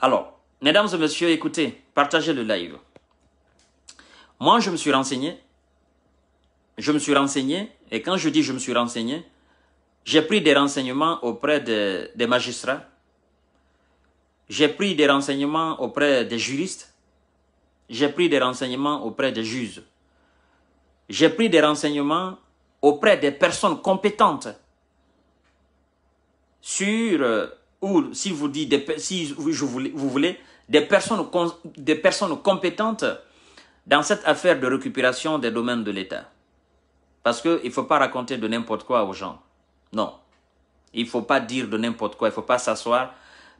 Alors, mesdames et messieurs, écoutez, partagez le live. Moi, je me suis renseigné. Je me suis renseigné. Et quand je dis je me suis renseigné, j'ai pris des renseignements auprès des magistrats. J'ai pris des renseignements auprès des juristes. J'ai pris des renseignements auprès des juges. J'ai pris des renseignements auprès des personnes compétentes sur euh, ou si vous dites si je vous voulez des personnes des personnes compétentes dans cette affaire de récupération des domaines de l'État. Parce que il faut pas raconter de n'importe quoi aux gens. Non. Il ne faut pas dire de n'importe quoi. Il faut pas s'asseoir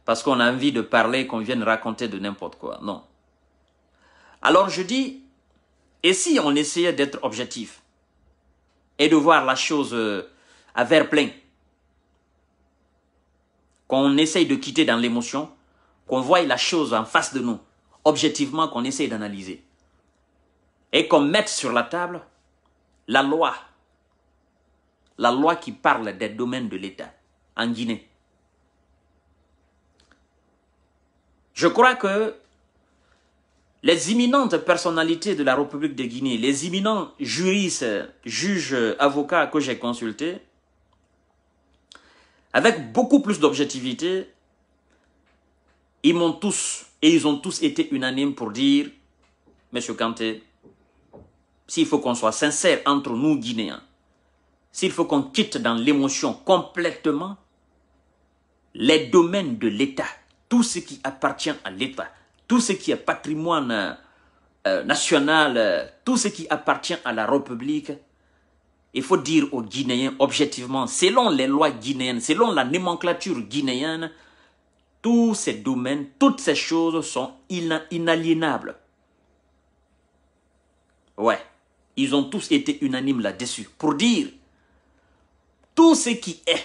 parce qu'on a envie de parler, qu'on vienne raconter de n'importe quoi. Non. Alors je dis, et si on essayait d'être objectif et de voir la chose euh, à verre plein qu'on essaye de quitter dans l'émotion, qu'on voit la chose en face de nous, objectivement qu'on essaye d'analyser, et qu'on mette sur la table la loi, la loi qui parle des domaines de l'État en Guinée. Je crois que les imminentes personnalités de la République de Guinée, les imminents juristes, juges, avocats que j'ai consultés, avec beaucoup plus d'objectivité, ils m'ont tous, et ils ont tous été unanimes pour dire, Monsieur Kanté, s'il faut qu'on soit sincère entre nous Guinéens, s'il faut qu'on quitte dans l'émotion complètement les domaines de l'État, tout ce qui appartient à l'État, tout ce qui est patrimoine euh, national, euh, tout ce qui appartient à la République, il faut dire aux Guinéens objectivement, selon les lois guinéennes, selon la nomenclature guinéenne, tous ces domaines, toutes ces choses sont inaliénables. Ouais, ils ont tous été unanimes là-dessus pour dire tout ce qui est,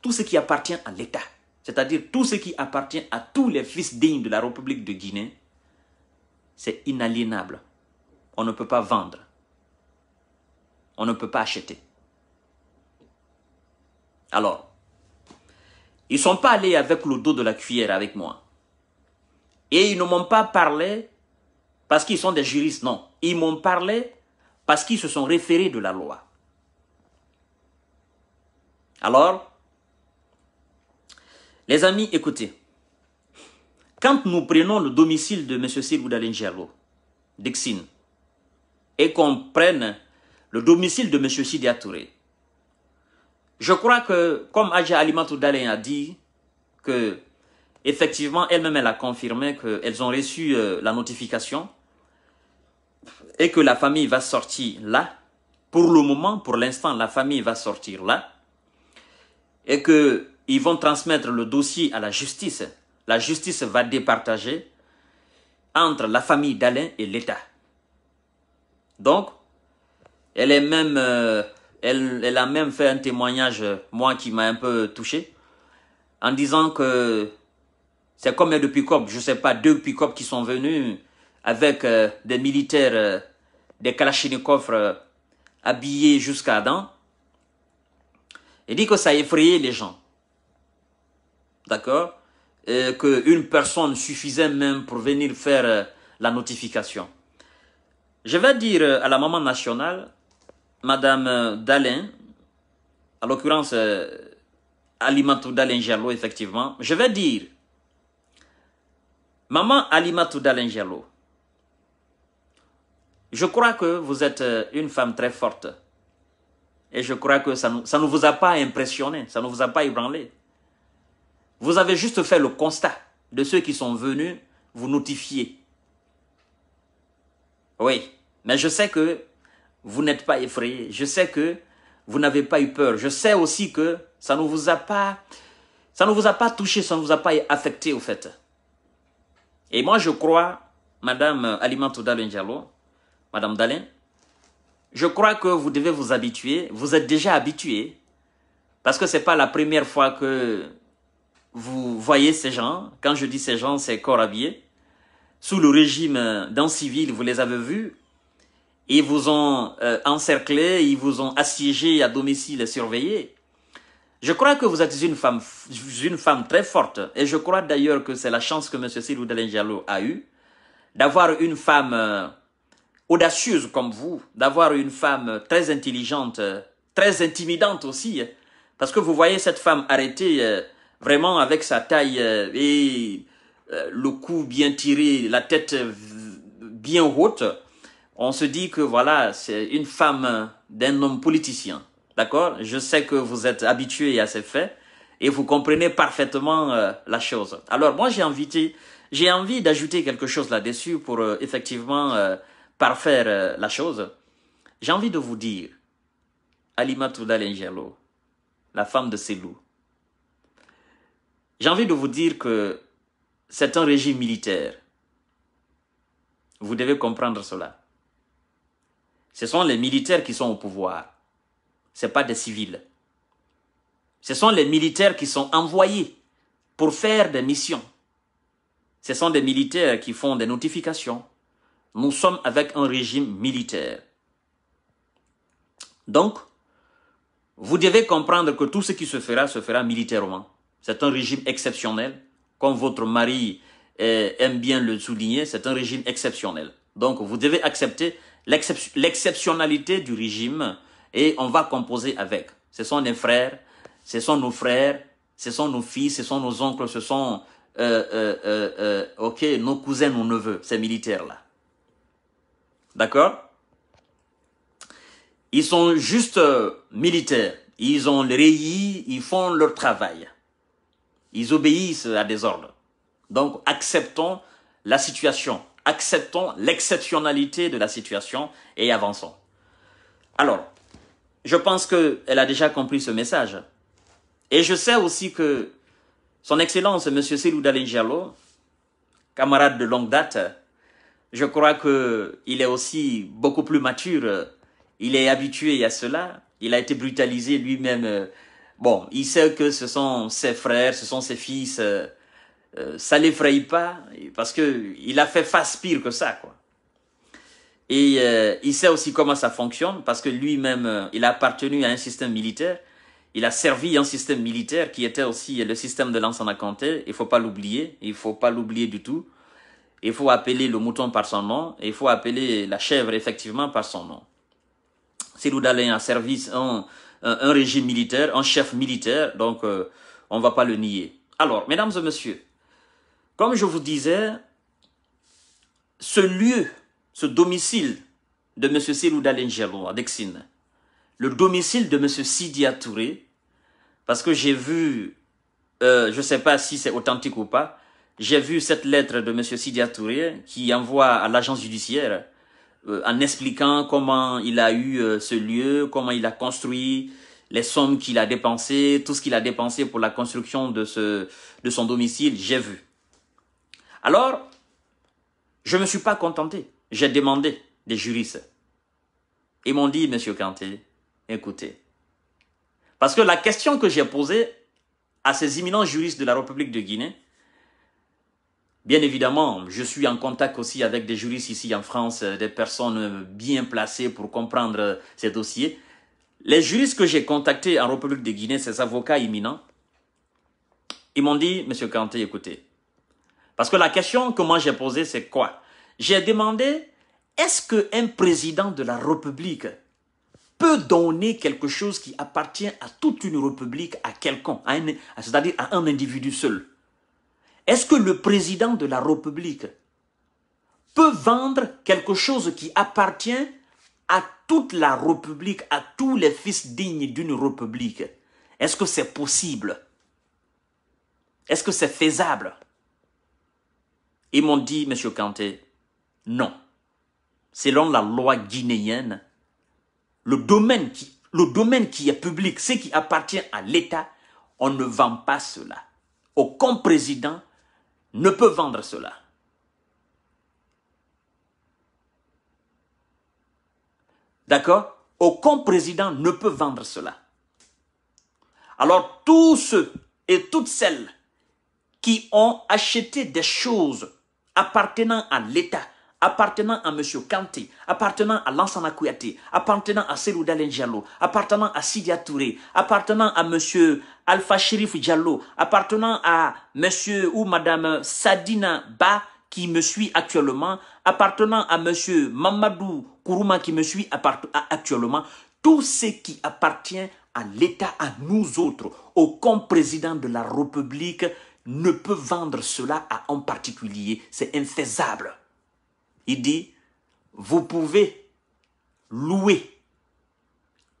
tout ce qui appartient à l'État, c'est-à-dire tout ce qui appartient à tous les fils dignes de la République de Guinée, c'est inaliénable. On ne peut pas vendre on ne peut pas acheter. Alors, ils ne sont pas allés avec le dos de la cuillère avec moi. Et ils ne m'ont pas parlé parce qu'ils sont des juristes, non. Ils m'ont parlé parce qu'ils se sont référés de la loi. Alors, les amis, écoutez. Quand nous prenons le domicile de M. Silvou Dalengialo, d'Exine, et qu'on prenne le domicile de Monsieur Sidia Touré. Je crois que, comme Aja Alimantou Dalin a dit, que effectivement, elle-même, elle a confirmé qu'elles ont reçu euh, la notification et que la famille va sortir là. Pour le moment, pour l'instant, la famille va sortir là. Et qu'ils vont transmettre le dossier à la justice. La justice va départager entre la famille d'Alain et l'État. Donc, elle est même, euh, a même fait un témoignage, euh, moi, qui m'a un peu touché, en disant que c'est comme il deux pick-up, je sais pas, deux pick qui sont venus avec euh, des militaires, des kalachnikovs habillés jusqu'à dents. Elle dit que ça effrayait les gens. D'accord Et Qu'une personne suffisait même pour venir faire la notification. Je vais dire à la maman nationale Madame euh, Dalin, à l'occurrence euh, Alimatu Dalin effectivement, je vais dire, Maman Alimatu Dalin Jallo, je crois que vous êtes euh, une femme très forte. Et je crois que ça, ça ne vous a pas impressionné, ça ne vous a pas ébranlé. Vous avez juste fait le constat de ceux qui sont venus vous notifier. Oui, mais je sais que vous n'êtes pas effrayé, Je sais que vous n'avez pas eu peur. Je sais aussi que ça ne vous a pas, ça ne vous a pas touché, ça ne vous a pas affecté au fait. Et moi, je crois, Madame Alimantou Dalin Diallo, Madame Dalin, je crois que vous devez vous habituer. Vous êtes déjà habitué parce que c'est pas la première fois que vous voyez ces gens. Quand je dis ces gens, c'est corps habillés. Sous le régime d'un civil, vous les avez vus ils vous ont euh, encerclé, ils vous ont assiégé à domicile et surveillé. Je crois que vous êtes une femme, une femme très forte. Et je crois d'ailleurs que c'est la chance que M. Sirou a eue d'avoir une femme euh, audacieuse comme vous, d'avoir une femme très intelligente, très intimidante aussi. Parce que vous voyez cette femme arrêtée euh, vraiment avec sa taille et le cou bien tiré, la tête bien haute on se dit que voilà, c'est une femme d'un homme politicien. D'accord Je sais que vous êtes habitué à ces faits et vous comprenez parfaitement euh, la chose. Alors moi j'ai envie, j'ai envie d'ajouter quelque chose là-dessus pour euh, effectivement euh, parfaire la chose. J'ai envie de vous dire, Alima Toudalengelo, la femme de Selou, j'ai envie de vous dire que c'est un régime militaire. Vous devez comprendre cela. Ce sont les militaires qui sont au pouvoir. Ce pas des civils. Ce sont les militaires qui sont envoyés pour faire des missions. Ce sont des militaires qui font des notifications. Nous sommes avec un régime militaire. Donc, vous devez comprendre que tout ce qui se fera, se fera militairement. C'est un régime exceptionnel. Comme votre mari euh, aime bien le souligner, c'est un régime exceptionnel. Donc, vous devez accepter l'exceptionnalité du régime et on va composer avec. Ce sont des frères, ce sont nos frères, ce sont nos fils, ce sont nos oncles, ce sont euh, euh, euh, ok, nos cousins, nos neveux, ces militaires-là. D'accord Ils sont juste militaires. Ils ont le réis, ils font leur travail. Ils obéissent à des ordres. Donc, acceptons la situation acceptons l'exceptionnalité de la situation et avançons. Alors, je pense qu'elle a déjà compris ce message. Et je sais aussi que son Excellence, M. Selou camarade de longue date, je crois qu'il est aussi beaucoup plus mature. Il est habitué à cela. Il a été brutalisé lui-même. Bon, il sait que ce sont ses frères, ce sont ses fils. Euh, euh, ça l'effraie pas parce que il a fait face pire que ça, quoi. Et euh, il sait aussi comment ça fonctionne parce que lui-même, euh, il a appartenu à un système militaire. Il a servi un système militaire qui était aussi le système de l'ancien Comté. Il faut pas l'oublier. Il faut pas l'oublier du tout. Il faut appeler le mouton par son nom. Et il faut appeler la chèvre effectivement par son nom. C'est nous a servi un, un, un, régime militaire, un chef militaire. Donc, on va pas le nier. Alors, mesdames et messieurs, comme je vous disais, ce lieu, ce domicile de M. Silouda Lengelo à Dexine, le domicile de M. Sidi Touré, parce que j'ai vu, euh, je ne sais pas si c'est authentique ou pas, j'ai vu cette lettre de M. Sidia Touré qui envoie à l'agence judiciaire euh, en expliquant comment il a eu euh, ce lieu, comment il a construit, les sommes qu'il a dépensées, tout ce qu'il a dépensé pour la construction de, ce, de son domicile, j'ai vu. Alors, je ne me suis pas contenté. J'ai demandé des juristes. Ils m'ont dit, Monsieur Kanté, écoutez, parce que la question que j'ai posée à ces éminents juristes de la République de Guinée, bien évidemment, je suis en contact aussi avec des juristes ici en France, des personnes bien placées pour comprendre ces dossiers. Les juristes que j'ai contactés en République de Guinée, ces avocats éminents, ils m'ont dit, Monsieur Kanté, écoutez, parce que la question que moi j'ai posée, c'est quoi J'ai demandé, est-ce qu'un président de la République peut donner quelque chose qui appartient à toute une République, à quelqu'un, c'est-à-dire à un individu seul Est-ce que le président de la République peut vendre quelque chose qui appartient à toute la République, à tous les fils dignes d'une République Est-ce que c'est possible Est-ce que c'est faisable ils m'ont dit, Monsieur Kanté, non. Selon la loi guinéenne, le domaine qui, le domaine qui est public, ce qui appartient à l'État, on ne vend pas cela. Aucun président ne peut vendre cela. D'accord Aucun président ne peut vendre cela. Alors tous ceux et toutes celles qui ont acheté des choses appartenant à l'État, appartenant à M. Kanté, appartenant à Lansana Kouyaté, appartenant à Selou Diallo, appartenant à Sidia Touré, appartenant à M. Alpha Sherif Diallo, appartenant à M. ou Mme Sadina Ba qui me suit actuellement, appartenant à M. Mamadou Kourouma qui me suit actuellement, tout ce qui appartient à l'État, à nous autres, au compte président de la République, ne peut vendre cela à un particulier. C'est infaisable. Il dit, vous pouvez louer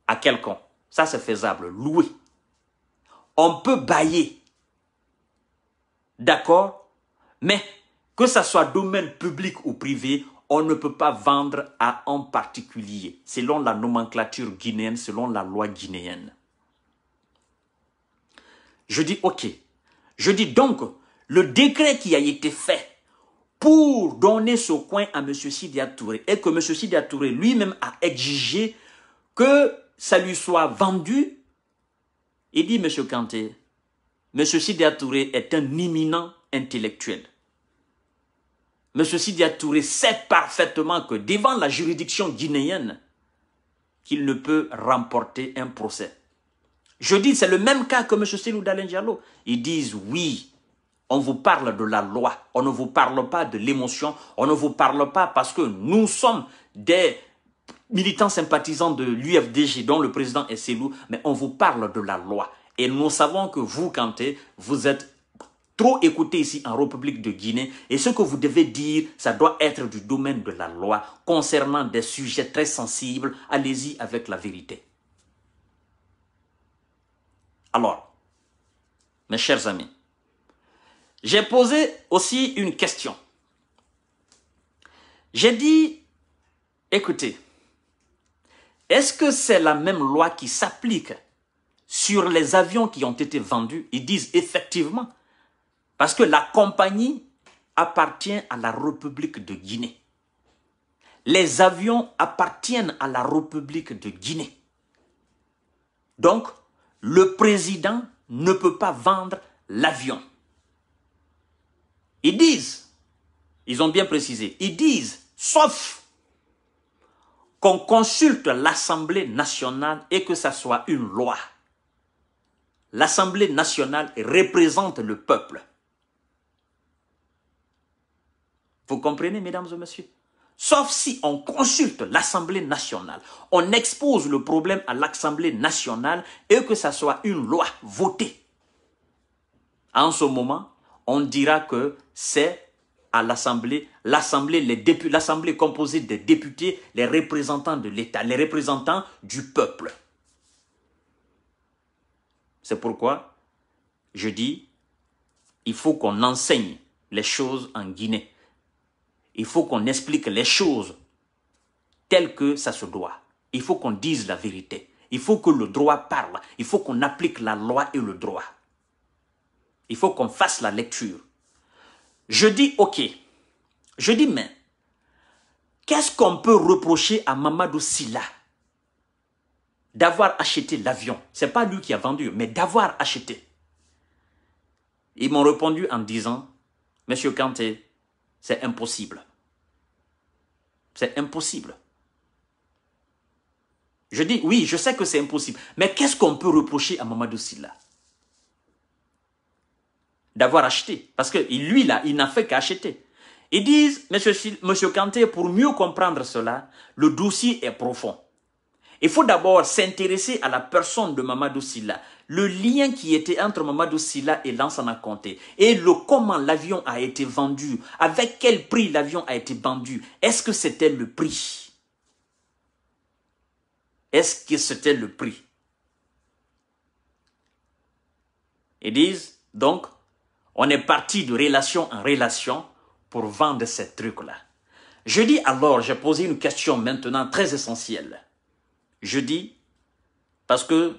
à quelqu'un. Ça, c'est faisable. Louer. On peut bailler. D'accord Mais que ce soit domaine public ou privé, on ne peut pas vendre à un particulier, selon la nomenclature guinéenne, selon la loi guinéenne. Je dis, OK, je dis donc, le décret qui a été fait pour donner ce coin à M. Sidia Touré et que M. Sidia Touré lui-même a exigé que ça lui soit vendu, il dit, M. Kanté, M. Sidia Touré est un imminent intellectuel. M. Sidia Touré sait parfaitement que devant la juridiction guinéenne, qu'il ne peut remporter un procès. Je dis, c'est le même cas que M. d'Alen Diallo. Ils disent, oui, on vous parle de la loi, on ne vous parle pas de l'émotion, on ne vous parle pas parce que nous sommes des militants sympathisants de l'UFDG dont le président est Selou, mais on vous parle de la loi. Et nous savons que vous, Kanté, vous êtes trop écouté ici en République de Guinée et ce que vous devez dire, ça doit être du domaine de la loi concernant des sujets très sensibles. Allez-y avec la vérité. Alors, mes chers amis, j'ai posé aussi une question. J'ai dit, écoutez, est-ce que c'est la même loi qui s'applique sur les avions qui ont été vendus Ils disent effectivement, parce que la compagnie appartient à la République de Guinée. Les avions appartiennent à la République de Guinée. Donc, le président ne peut pas vendre l'avion. Ils disent, ils ont bien précisé, ils disent, sauf qu'on consulte l'Assemblée nationale et que ça soit une loi. L'Assemblée nationale représente le peuple. Vous comprenez, mesdames et messieurs Sauf si on consulte l'Assemblée nationale, on expose le problème à l'Assemblée nationale et que ça soit une loi votée. En ce moment, on dira que c'est à l'Assemblée, l'Assemblée, l'Assemblée composée des députés, les représentants de l'État, les représentants du peuple. C'est pourquoi je dis, il faut qu'on enseigne les choses en Guinée. Il faut qu'on explique les choses telles que ça se doit. Il faut qu'on dise la vérité. Il faut que le droit parle. Il faut qu'on applique la loi et le droit. Il faut qu'on fasse la lecture. Je dis OK. Je dis mais qu'est-ce qu'on peut reprocher à Mamadou Silla d'avoir acheté l'avion C'est pas lui qui a vendu, mais d'avoir acheté. Ils m'ont répondu en disant Monsieur Kanté, c'est impossible. C'est impossible. Je dis, oui, je sais que c'est impossible. Mais qu'est-ce qu'on peut reprocher à Mamadou Silla D'avoir acheté. Parce que lui, là, il n'a fait qu'acheter. Ils disent, monsieur, Kanté, pour mieux comprendre cela, le dossier est profond. Il faut d'abord s'intéresser à la personne de Mamadou Silla, le lien qui était entre Mamadou Silla et Lansana Conté et le comment l'avion a été vendu, avec quel prix l'avion a été vendu, est-ce que c'était le prix Est-ce que c'était le prix Ils disent donc, on est parti de relation en relation pour vendre ces trucs-là. Je dis alors, j'ai posé une question maintenant très essentielle. Je dis, parce que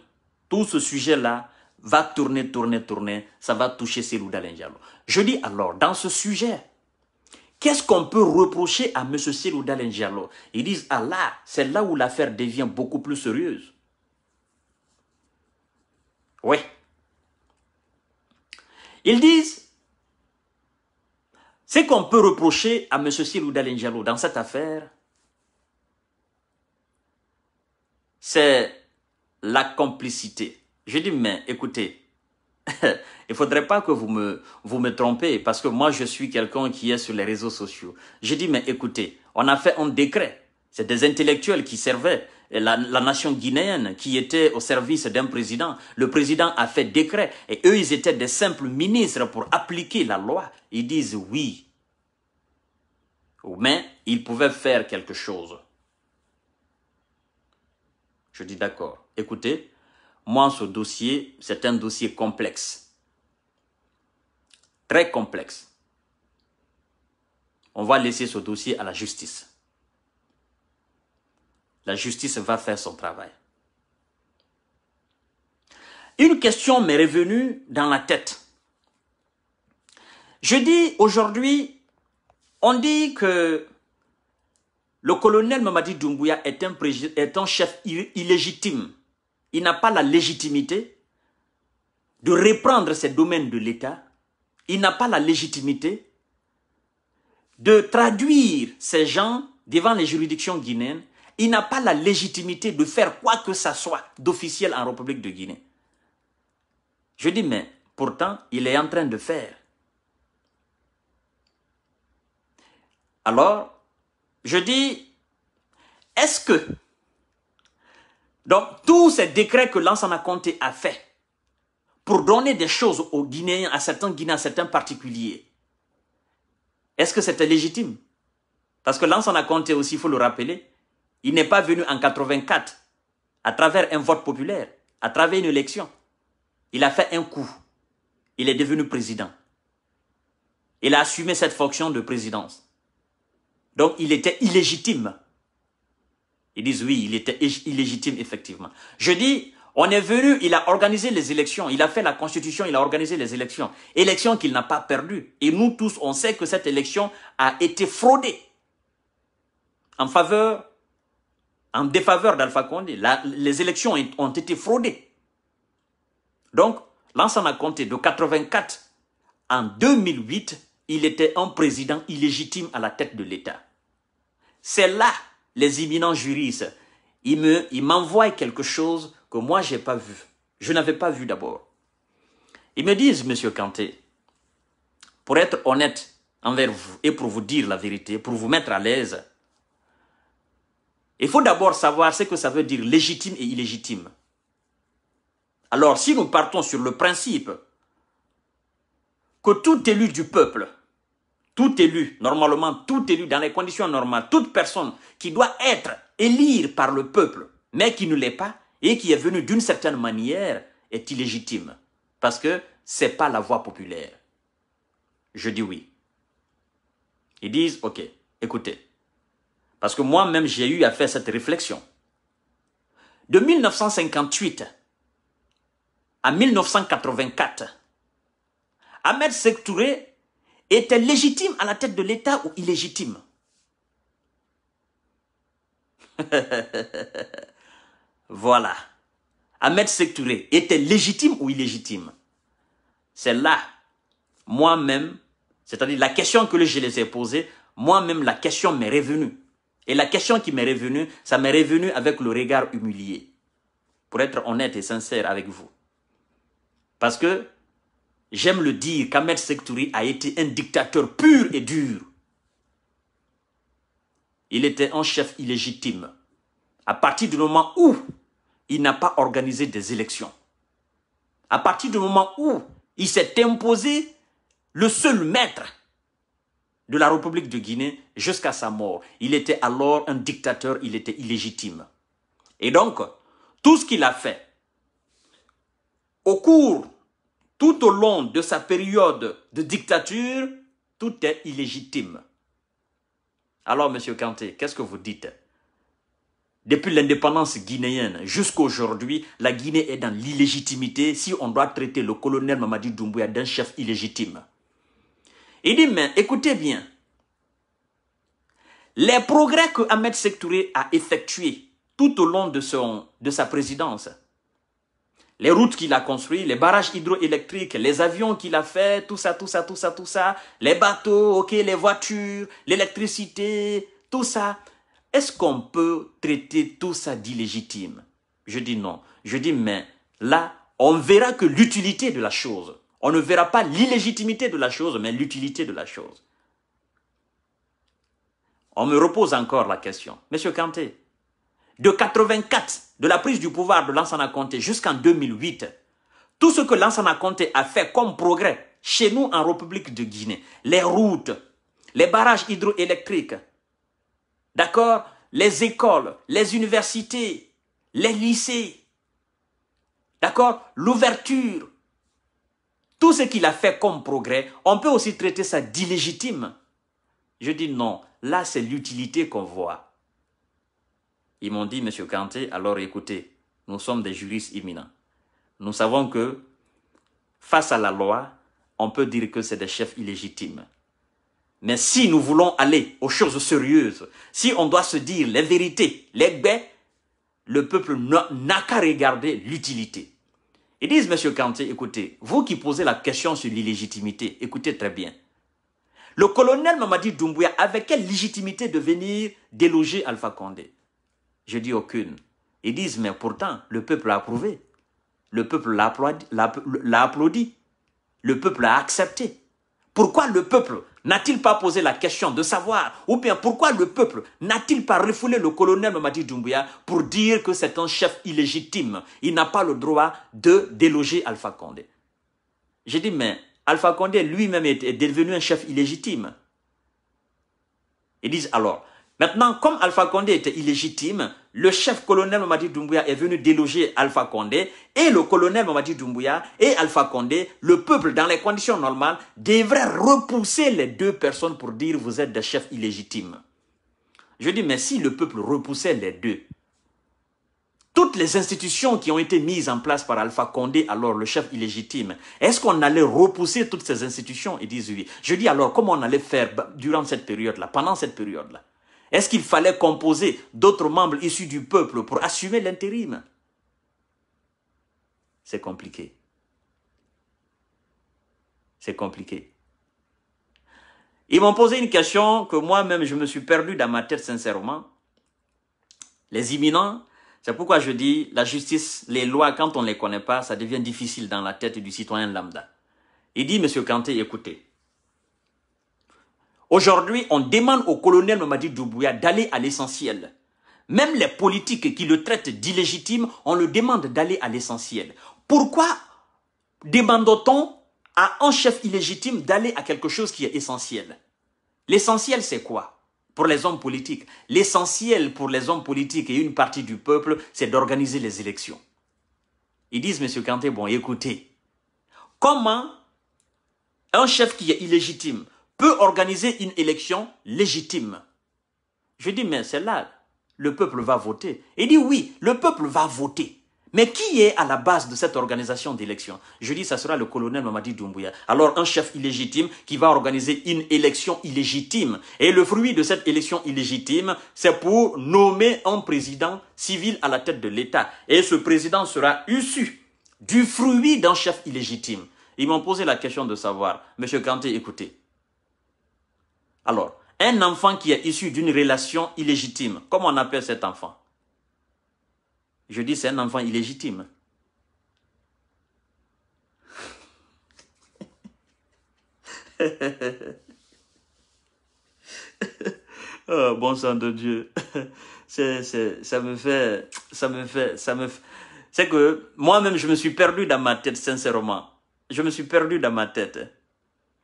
tout ce sujet-là va tourner, tourner, tourner. Ça va toucher Célou L'Enjalo. Je dis alors, dans ce sujet, qu'est-ce qu'on peut reprocher à M. Célou Diallo Ils disent, ah là, c'est là où l'affaire devient beaucoup plus sérieuse. Oui. Ils disent, ce qu'on peut reprocher à M. Célou dans cette affaire, c'est la complicité. Je dis, mais écoutez, il ne faudrait pas que vous me, vous me trompez parce que moi, je suis quelqu'un qui est sur les réseaux sociaux. Je dis, mais écoutez, on a fait un décret. C'est des intellectuels qui servaient. La, la, nation guinéenne qui était au service d'un président. Le président a fait décret et eux, ils étaient des simples ministres pour appliquer la loi. Ils disent oui. Mais ils pouvaient faire quelque chose. Je dis d'accord écoutez, moi, ce dossier, c'est un dossier complexe. Très complexe. On va laisser ce dossier à la justice. La justice va faire son travail. Une question m'est revenue dans la tête. Je dis aujourd'hui, on dit que le colonel Mamadi Doumbouya est est un chef illégitime il n'a pas la légitimité de reprendre ces domaines de l'État. Il n'a pas la légitimité de traduire ces gens devant les juridictions guinéennes. Il n'a pas la légitimité de faire quoi que ce soit d'officiel en République de Guinée. Je dis, mais pourtant, il est en train de faire. Alors, je dis, est-ce que donc, tous ces décrets que Lansana Conté a fait pour donner des choses aux Guinéens, à certains Guinéens, à certains particuliers, est-ce que c'était légitime Parce que Lansana Conté aussi, il faut le rappeler, il n'est pas venu en 84 à travers un vote populaire, à travers une élection. Il a fait un coup. Il est devenu président. Il a assumé cette fonction de présidence. Donc, il était illégitime ils disent oui, il était illégitime, effectivement. Je dis, on est venu, il a organisé les élections, il a fait la constitution, il a organisé les élections. Élections qu'il n'a pas perdues. Et nous tous, on sait que cette élection a été fraudée en faveur, en défaveur d'Alpha Condé. les élections ont été fraudées. Donc, a compté de 84 en 2008, il était un président illégitime à la tête de l'État. C'est là les imminents juristes, ils me, m'envoient quelque chose que moi j'ai pas vu. Je n'avais pas vu d'abord. Ils me disent, Monsieur Kanté, pour être honnête envers vous et pour vous dire la vérité, pour vous mettre à l'aise, il faut d'abord savoir ce que ça veut dire légitime et illégitime. Alors, si nous partons sur le principe que tout élu du peuple tout élu, normalement, tout élu dans les conditions normales, toute personne qui doit être élire par le peuple, mais qui ne l'est pas et qui est venue d'une certaine manière, est illégitime. Parce que c'est pas la voie populaire. Je dis oui. Ils disent, ok, écoutez. Parce que moi-même, j'ai eu à faire cette réflexion. De 1958 à 1984, Ahmed Sektouré était légitime à la tête de l'État ou illégitime Voilà. Ahmed Sektouré était légitime ou illégitime C'est là, moi-même, c'est-à-dire la question que je les ai posée, moi-même, la question m'est revenue. Et la question qui m'est revenue, ça m'est revenu avec le regard humilié. Pour être honnête et sincère avec vous. Parce que J'aime le dire, qu'Ahmed Sektouri a été un dictateur pur et dur. Il était un chef illégitime. À partir du moment où il n'a pas organisé des élections, à partir du moment où il s'est imposé le seul maître de la République de Guinée jusqu'à sa mort, il était alors un dictateur, il était illégitime. Et donc, tout ce qu'il a fait au cours tout au long de sa période de dictature, tout est illégitime. Alors, Monsieur Kanté, qu'est-ce que vous dites Depuis l'indépendance guinéenne jusqu'aujourd'hui, la Guinée est dans l'illégitimité si on doit traiter le colonel Mamadi Doumbouya d'un chef illégitime. Il dit, mais écoutez bien, les progrès que Ahmed Sektouré a effectués tout au long de, son, de sa présidence, les routes qu'il a construites, les barrages hydroélectriques, les avions qu'il a fait, tout ça, tout ça, tout ça, tout ça, les bateaux, ok, les voitures, l'électricité, tout ça. Est-ce qu'on peut traiter tout ça d'illégitime Je dis non. Je dis mais là, on verra que l'utilité de la chose. On ne verra pas l'illégitimité de la chose, mais l'utilité de la chose. On me repose encore la question. Monsieur Kanté, de 84, de la prise du pouvoir de Lansana Conté jusqu'en 2008, tout ce que Lansana Conté a fait comme progrès chez nous en République de Guinée, les routes, les barrages hydroélectriques, d'accord, les écoles, les universités, les lycées, d'accord, l'ouverture, tout ce qu'il a fait comme progrès, on peut aussi traiter ça d'illégitime. Je dis non, là c'est l'utilité qu'on voit. Ils m'ont dit, Monsieur Kanté, alors écoutez, nous sommes des juristes imminents. Nous savons que, face à la loi, on peut dire que c'est des chefs illégitimes. Mais si nous voulons aller aux choses sérieuses, si on doit se dire les vérités, les baies, le peuple n'a qu'à regarder l'utilité. Ils disent, Monsieur Kanté, écoutez, vous qui posez la question sur l'illégitimité, écoutez très bien. Le colonel Mamadi Doumbouya, avec quelle légitimité de venir déloger Alpha Condé je dis aucune. Ils disent, mais pourtant, le peuple a approuvé. Le peuple l'a applaudi, Le peuple a accepté. Pourquoi le peuple n'a-t-il pas posé la question de savoir Ou bien pourquoi le peuple n'a-t-il pas refoulé le colonel Mamadi Doumbouya pour dire que c'est un chef illégitime Il n'a pas le droit de déloger Alpha Condé. Je dis, mais Alpha Condé lui-même est devenu un chef illégitime. Ils disent alors, Maintenant, comme Alpha Condé était illégitime, le chef colonel Mamadi Doumbouya est venu déloger Alpha Condé et le colonel Mamadi Doumbouya et Alpha Condé, le peuple dans les conditions normales, devrait repousser les deux personnes pour dire vous êtes des chefs illégitimes. Je dis, mais si le peuple repoussait les deux, toutes les institutions qui ont été mises en place par Alpha Condé, alors le chef illégitime, est-ce qu'on allait repousser toutes ces institutions Ils disent oui. Je dis alors, comment on allait faire durant cette période-là, pendant cette période-là est-ce qu'il fallait composer d'autres membres issus du peuple pour assumer l'intérim C'est compliqué. C'est compliqué. Ils m'ont posé une question que moi-même, je me suis perdu dans ma tête sincèrement. Les imminents, c'est pourquoi je dis la justice, les lois, quand on ne les connaît pas, ça devient difficile dans la tête du citoyen lambda. Il dit, Monsieur Kanté, écoutez, Aujourd'hui, on demande au colonel Mamadi Doumbouya d'aller à l'essentiel. Même les politiques qui le traitent d'illégitime, on le demande d'aller à l'essentiel. Pourquoi demande-t-on à un chef illégitime d'aller à quelque chose qui est essentiel L'essentiel, c'est quoi pour les hommes politiques L'essentiel pour les hommes politiques et une partie du peuple, c'est d'organiser les élections. Ils disent, Monsieur Kanté, bon, écoutez, comment un chef qui est illégitime peut organiser une élection légitime. Je dis, mais c'est là, le peuple va voter. Il dit, oui, le peuple va voter. Mais qui est à la base de cette organisation d'élection Je dis, ça sera le colonel Mamadi Doumbouya. Alors, un chef illégitime qui va organiser une élection illégitime. Et le fruit de cette élection illégitime, c'est pour nommer un président civil à la tête de l'État. Et ce président sera issu du fruit d'un chef illégitime. Ils m'ont posé la question de savoir, Monsieur Kanté, écoutez, alors, un enfant qui est issu d'une relation illégitime, comment on appelle cet enfant Je dis c'est un enfant illégitime. oh, bon sang de Dieu. c'est, ça me fait, ça me fait, ça me fait. C'est que moi-même, je me suis perdu dans ma tête, sincèrement. Je me suis perdu dans ma tête.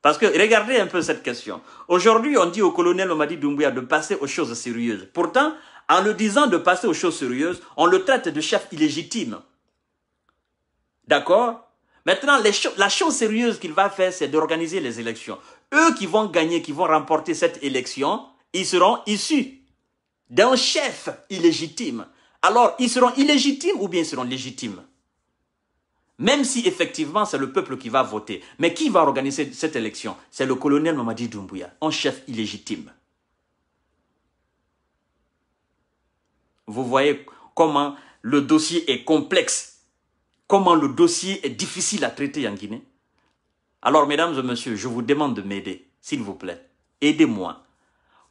Parce que regardez un peu cette question. Aujourd'hui, on dit au colonel Omadi Doumbouya de passer aux choses sérieuses. Pourtant, en le disant de passer aux choses sérieuses, on le traite de chef illégitime. D'accord Maintenant, la chose sérieuse qu'il va faire, c'est d'organiser les élections. Eux qui vont gagner, qui vont remporter cette élection, ils seront issus d'un chef illégitime. Alors, ils seront illégitimes ou bien ils seront légitimes même si effectivement c'est le peuple qui va voter. Mais qui va organiser cette élection C'est le colonel Mamadi Doumbouya, un chef illégitime. Vous voyez comment le dossier est complexe, comment le dossier est difficile à traiter en Guinée. Alors mesdames et messieurs, je vous demande de m'aider, s'il vous plaît. Aidez-moi.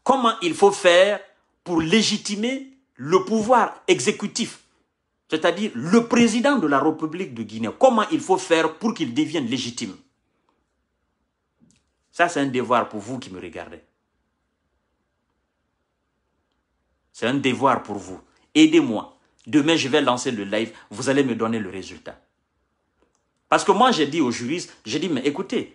Comment il faut faire pour légitimer le pouvoir exécutif c'est-à-dire le président de la République de Guinée, comment il faut faire pour qu'il devienne légitime. Ça, c'est un devoir pour vous qui me regardez. C'est un devoir pour vous. Aidez-moi. Demain, je vais lancer le live. Vous allez me donner le résultat. Parce que moi, j'ai dit aux juristes, j'ai dit, mais écoutez,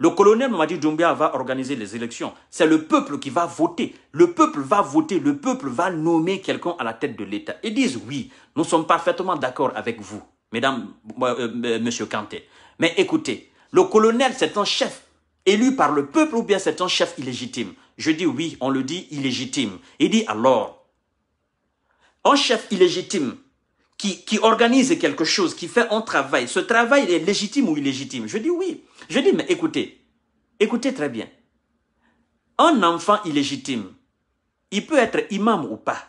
le colonel dit, Doumbia va organiser les élections. C'est le peuple qui va voter. Le peuple va voter. Le peuple va nommer quelqu'un à la tête de l'État. Ils disent oui, nous sommes parfaitement d'accord avec vous, mesdames, euh, euh, euh, monsieur Kanté. Mais écoutez, le colonel, c'est un chef élu par le peuple ou bien c'est un chef illégitime. Je dis oui, on le dit illégitime. Il dit alors, un chef illégitime qui, organise quelque chose, qui fait un travail, ce travail est légitime ou illégitime Je dis oui. Je dis, mais écoutez, écoutez très bien. Un enfant illégitime, il peut être imam ou pas.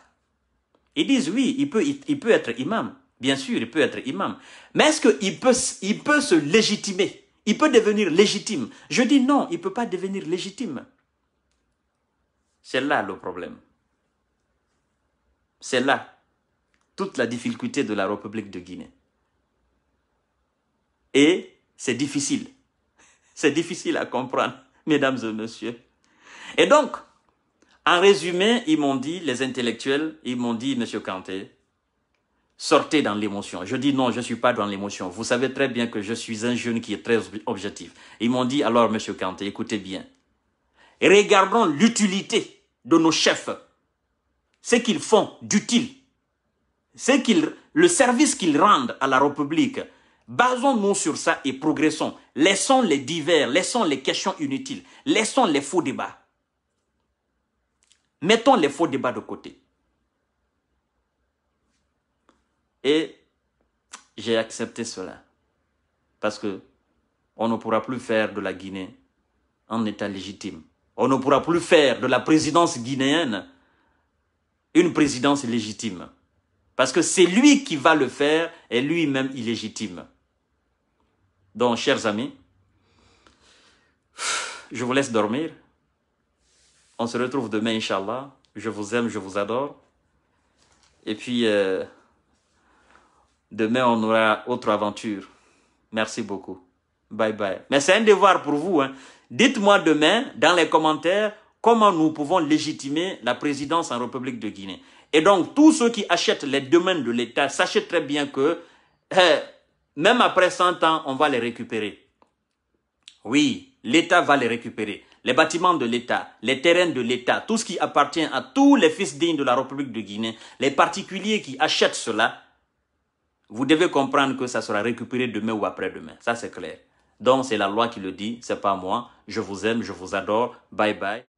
Ils disent oui, il peut, il, peut être imam. Bien sûr, il peut être imam. Mais est-ce qu'il peut, il peut se légitimer Il peut devenir légitime Je dis non, il ne peut pas devenir légitime. C'est là le problème. C'est là toute la difficulté de la République de Guinée. Et c'est difficile. C'est difficile à comprendre, mesdames et messieurs. Et donc, en résumé, ils m'ont dit, les intellectuels, ils m'ont dit, Monsieur Kanté, sortez dans l'émotion. Je dis non, je ne suis pas dans l'émotion. Vous savez très bien que je suis un jeune qui est très objectif. Ils m'ont dit, alors Monsieur Kanté, écoutez bien. Regardons l'utilité de nos chefs. Ce qu'ils font d'utile qu'il, le service qu'ils rendent à la République. Basons-nous sur ça et progressons. Laissons les divers, laissons les questions inutiles, laissons les faux débats. Mettons les faux débats de côté. Et j'ai accepté cela. Parce que on ne pourra plus faire de la Guinée un État légitime. On ne pourra plus faire de la présidence guinéenne une présidence légitime. Parce que c'est lui qui va le faire et lui-même illégitime. Donc, chers amis, je vous laisse dormir. On se retrouve demain, Inch'Allah. Je vous aime, je vous adore. Et puis, euh, demain, on aura autre aventure. Merci beaucoup. Bye bye. Mais c'est un devoir pour vous. Hein. Dites-moi demain, dans les commentaires, comment nous pouvons légitimer la présidence en République de Guinée. Et donc, tous ceux qui achètent les domaines de l'État sachez très bien que euh, même après 100 ans, on va les récupérer. Oui, l'État va les récupérer. Les bâtiments de l'État, les terrains de l'État, tout ce qui appartient à tous les fils dignes de la République de Guinée, les particuliers qui achètent cela, vous devez comprendre que ça sera récupéré demain ou après-demain. Ça, c'est clair. Donc, c'est la loi qui le dit, c'est pas moi. Je vous aime, je vous adore. Bye bye.